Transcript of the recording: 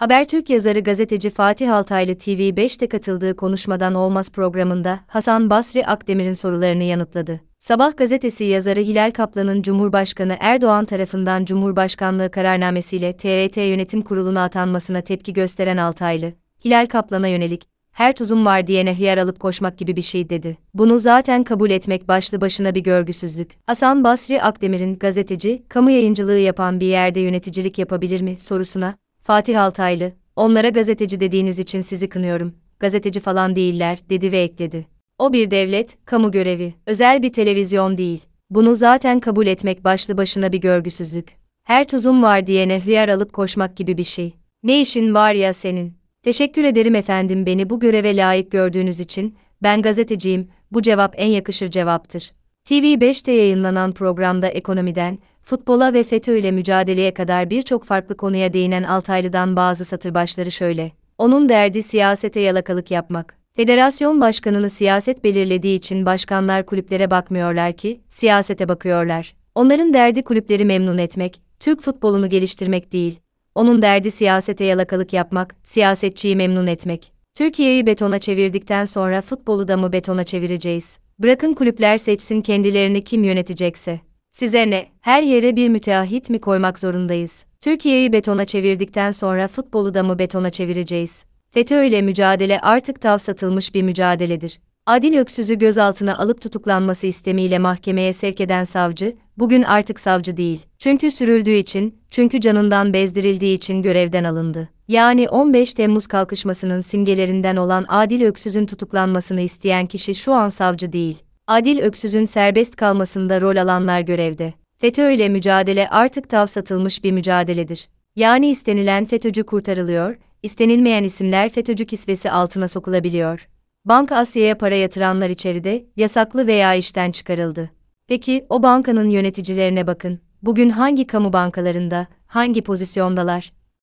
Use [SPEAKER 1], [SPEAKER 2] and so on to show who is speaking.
[SPEAKER 1] Habertürk yazarı gazeteci Fatih Altaylı TV5'te katıldığı Konuşmadan Olmaz programında Hasan Basri Akdemir'in sorularını yanıtladı. Sabah gazetesi yazarı Hilal Kaplan'ın Cumhurbaşkanı Erdoğan tarafından Cumhurbaşkanlığı kararnamesiyle TRT Yönetim Kurulu'na atanmasına tepki gösteren Altaylı, Hilal Kaplan'a yönelik, her tuzum var diyene hıyar alıp koşmak gibi bir şey dedi. Bunu zaten kabul etmek başlı başına bir görgüsüzlük. Hasan Basri Akdemir'in gazeteci, kamu yayıncılığı yapan bir yerde yöneticilik yapabilir mi sorusuna, Fatih Altaylı, onlara gazeteci dediğiniz için sizi kınıyorum, gazeteci falan değiller, dedi ve ekledi. O bir devlet, kamu görevi, özel bir televizyon değil. Bunu zaten kabul etmek başlı başına bir görgüsüzlük. Her tuzum var diyene hıyar alıp koşmak gibi bir şey. Ne işin var ya senin? Teşekkür ederim efendim beni bu göreve layık gördüğünüz için, ben gazeteciyim, bu cevap en yakışır cevaptır. TV5'te yayınlanan programda ekonomiden, futbola ve FETÖ ile mücadeleye kadar birçok farklı konuya değinen Altaylı'dan bazı satır başları şöyle. Onun derdi siyasete yalakalık yapmak. Federasyon başkanını siyaset belirlediği için başkanlar kulüplere bakmıyorlar ki, siyasete bakıyorlar. Onların derdi kulüpleri memnun etmek, Türk futbolunu geliştirmek değil. Onun derdi siyasete yalakalık yapmak, siyasetçiyi memnun etmek. Türkiye'yi betona çevirdikten sonra futbolu da mı betona çevireceğiz? Bırakın kulüpler seçsin kendilerini kim yönetecekse. Size ne? Her yere bir müteahhit mi koymak zorundayız? Türkiye'yi betona çevirdikten sonra futbolu da mı betona çevireceğiz? FETÖ ile mücadele artık tavsatılmış bir mücadeledir. Adil Öksüz'ü gözaltına alıp tutuklanması istemiyle mahkemeye sevk eden savcı, bugün artık savcı değil. Çünkü sürüldüğü için, çünkü canından bezdirildiği için görevden alındı. Yani 15 Temmuz kalkışmasının simgelerinden olan Adil Öksüz'ün tutuklanmasını isteyen kişi şu an savcı değil. Adil Öksüz'ün serbest kalmasında rol alanlar görevde. FETÖ ile mücadele artık tav bir mücadeledir. Yani istenilen FETÖ'cü kurtarılıyor, istenilmeyen isimler FETÖ'cü kisvesi altına sokulabiliyor. Banka Asya'ya para yatıranlar içeride, yasaklı veya işten çıkarıldı. Peki o bankanın yöneticilerine bakın. Bugün hangi kamu bankalarında, hangi pozisyondalar?